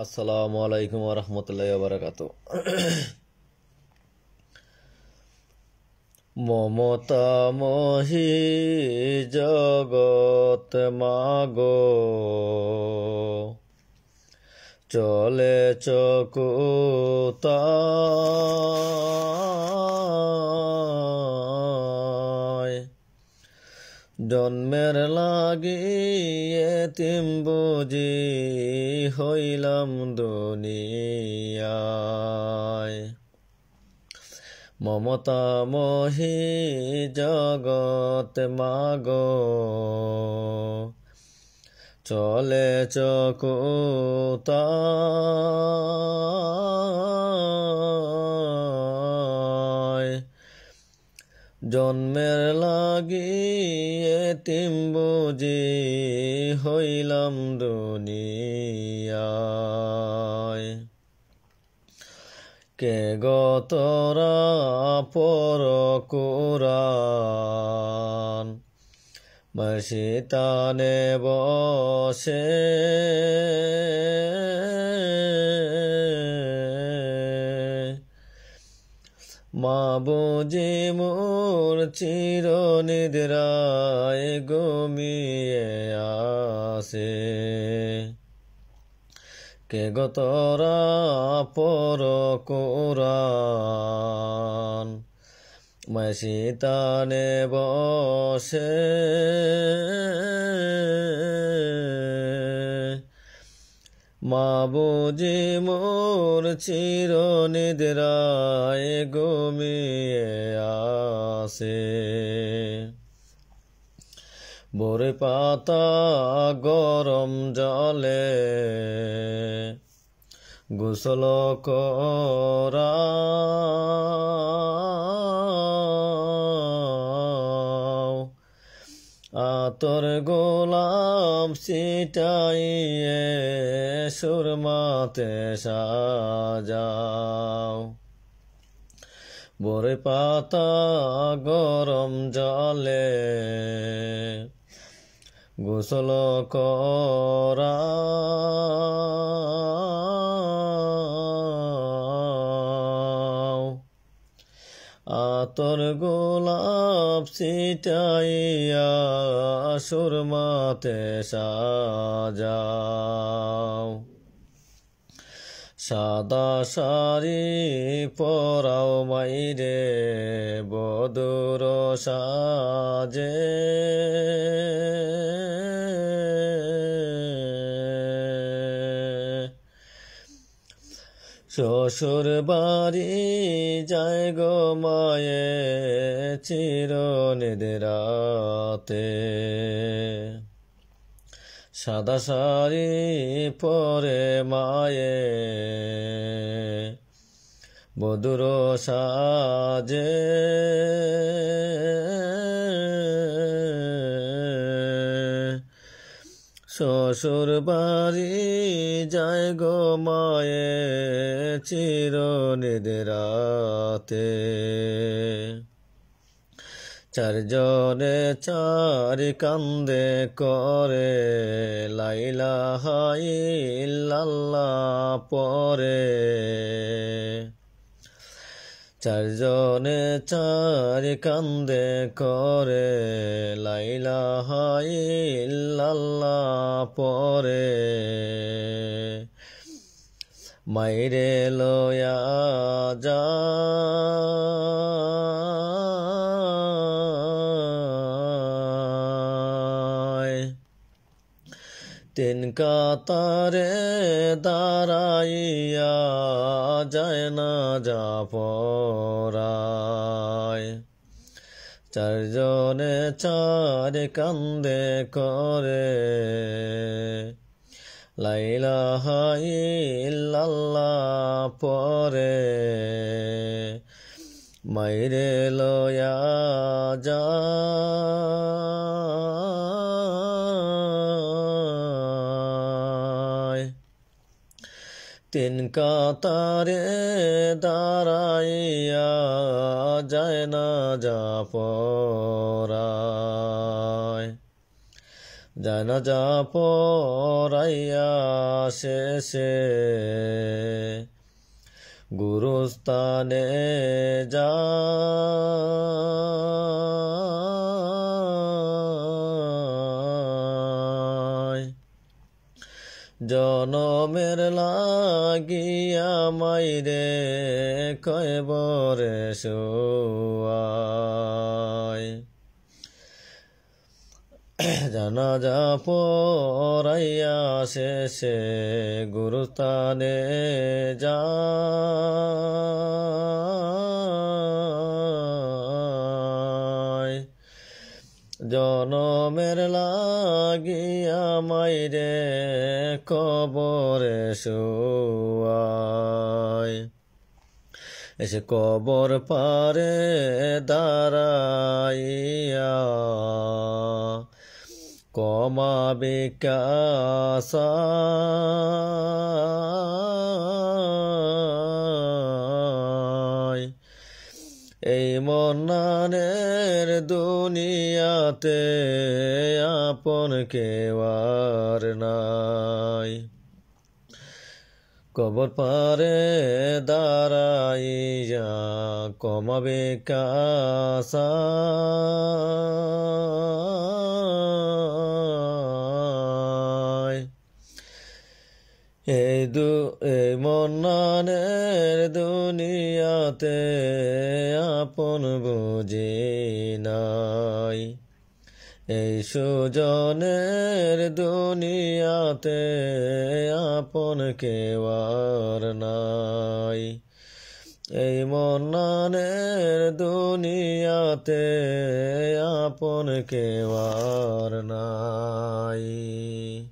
আসসালামু আলাইকুম রহমতুল্লাহ বারাকাত মমতা মহি জগত মাগো চলে চকুতা জন্মের লাগে এতিম বুঝি হইলাম দুনিয়ায় মমতা মহি জগত মাগ চলে চকুতা জন্মের লাগি এতিম বুঝি হইলাম দুনিয়ায় কে গতরা পর কোরআন মসিতানে বসে মা বোঝে মোর চির নিদ্রায় গমিয়ে আসে কে গতরা পর কোরআন মাসিতানে বসে মা বোঝে মোর চির নিদ্রায় ঘুমিয়ে আসে ভোরে পাতা গরম জলে গোসল করা আতর গোলাম সিটাই সুরমাতে সাজাও বরে পাতা গরম জলে গোসল করা আতর গোলাপ সিটাইয়া সুরমাতে সাজাও সাদা সারি পরাও মাইরে বদুর সাজে শ্বশুর বাড়ি যায় গো মায়ে চিরনিদেরাতে সাদা শাড়ি পরে মায়ে বদুর সাজে শ্বশুর বাড়ি যায় গো মায়ে চির নিদ্রাতে চারজনে চার কান্দে করে লাইলা হাই লাল্লা পরে চারজনে চার কান্দে করে লাইলা হাই লাল্লা পরে মাইরে লয়া যা তিন কাতারে দাঁড়াইয়া যায় না যা পরা চারজনে চার কান্দে করে লাইলাহা ইল্লাল্লাহ পরে মাইরে লয়া তিন কাতারে দাঁড়াইয়া যায় না যা পরায় যায় না যা পরাইয়া শেষে গুরুস্থানে যা জনমের লাগিয়া মাইরে কয়বরে সোয়ায় জানাজা পরাইয়া সে গুরুতানে যা জনমের লাগিয়া মাইরে কবরে শুয়ায় এসে কবর পারে দাঁড়াইয়া কমা বিকাশা এই মনের দুনিয়াতে আপন কেওয়ার নাই কবর পারে দাঁড়াইয়া কমাবে কাসা এ দু এ মনের দুনিয়াতে আপন বুঝি নাই এই সুজনের দুনিয়াতে আপন কেওয়ার নাই এই মনের দুনিয়াতে আপন কেওয়ার নাই